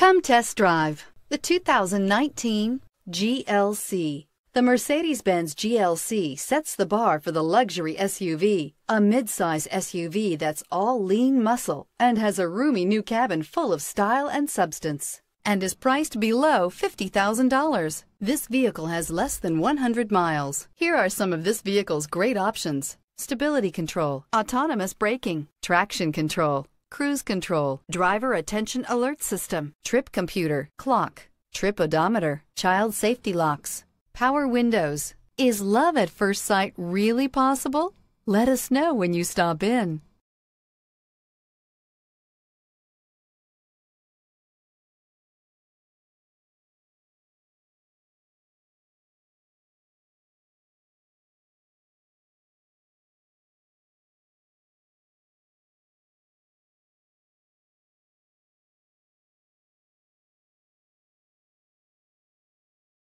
Come test drive the 2019 GLC. The Mercedes-Benz GLC sets the bar for the luxury SUV, a midsize SUV that's all lean muscle and has a roomy new cabin full of style and substance and is priced below $50,000. This vehicle has less than 100 miles. Here are some of this vehicle's great options. Stability control, autonomous braking, traction control, cruise control, driver attention alert system, trip computer, clock, trip odometer, child safety locks, power windows. Is love at first sight really possible? Let us know when you stop in.